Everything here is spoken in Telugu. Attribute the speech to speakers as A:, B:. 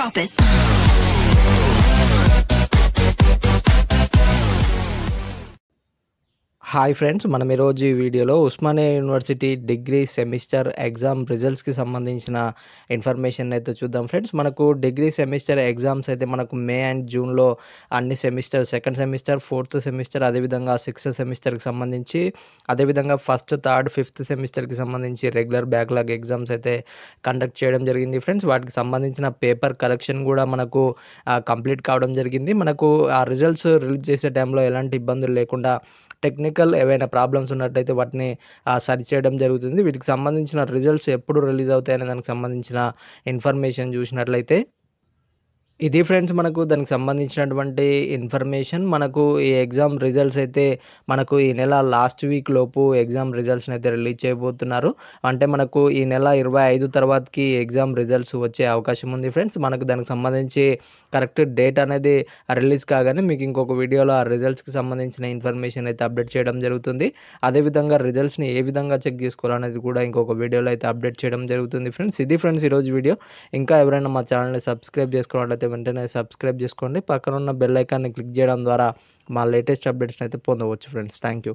A: drop it. హాయ్ ఫ్రెండ్స్ మనం ఈరోజు ఈ వీడియోలో Osmania university degree semester exam రిజల్ట్స్కి సంబంధించిన ఇన్ఫర్మేషన్ అయితే చూద్దాం ఫ్రెండ్స్ మనకు డిగ్రీ సెమిస్టర్ ఎగ్జామ్స్ అయితే మనకు మే అండ్ జూన్లో అన్ని semester second semester fourth semester అదేవిధంగా సిక్స్త్ సెమిస్టర్కి సంబంధించి అదేవిధంగా ఫస్ట్ థర్డ్ ఫిఫ్త్ సెమిస్టర్కి సంబంధించి రెగ్యులర్ బ్యాక్లాగ్ ఎగ్జామ్స్ అయితే కండక్ట్ చేయడం జరిగింది ఫ్రెండ్స్ వాటికి సంబంధించిన పేపర్ కలెక్షన్ కూడా మనకు కంప్లీట్ కావడం జరిగింది మనకు ఆ రిజల్ట్స్ రిలీజ్ చేసే టైంలో ఎలాంటి ఇబ్బందులు లేకుండా టెక్నికల్ ఏవైనా ప్రాబ్లమ్స్ ఉన్నట్టయితే వాటిని సరి చేయడం జరుగుతుంది వీటికి సంబంధించిన రిజల్ట్స్ ఎప్పుడు రిలీజ్ అవుతాయనే దానికి సంబంధించిన ఇన్ఫర్మేషన్ చూసినట్లయితే ఇది ఫ్రెండ్స్ మనకు దానికి సంబంధించినటువంటి ఇన్ఫర్మేషన్ మనకు ఈ ఎగ్జామ్ రిజల్ట్స్ అయితే మనకు ఈ నెల లాస్ట్ వీక్ లోపు ఎగ్జామ్ రిజల్ట్స్ని అయితే రిలీజ్ చేయబోతున్నారు అంటే మనకు ఈ నెల ఇరవై ఐదు తర్వాతకి ఎగ్జామ్ రిజల్ట్స్ వచ్చే అవకాశం ఉంది ఫ్రెండ్స్ మనకు దానికి సంబంధించి కరెక్ట్ డేట్ అనేది రిలీజ్ కాగానే మీకు ఇంకొక వీడియోలో ఆ రిజల్ట్స్కి సంబంధించిన ఇన్ఫర్మేషన్ అయితే అప్డేట్ చేయడం జరుగుతుంది అదేవిధంగా రిజల్ట్స్ని ఏ విధంగా చెక్ చేసుకోవాలనేది కూడా ఇంకొక వీడియోలో అయితే అప్డేట్ చేయడం జరుగుతుంది ఫ్రెండ్స్ ఇది ఫ్రెండ్స్ ఈరోజు వీడియో ఇంకా ఎవరైనా మా ఛానల్ని సబ్స్క్రైబ్ చేసుకోవాలంటే వెంటనే సబ్స్క్రైబ్ చేసుకోండి పక్కన ఉన్న బెల్ ఐకాన్ని క్లిక్ చేయడం ద్వారా మా లేటెస్ట్ అప్డేట్స్ని అయితే పొందవచ్చు ఫ్రెండ్స్ థ్యాంక్ యూ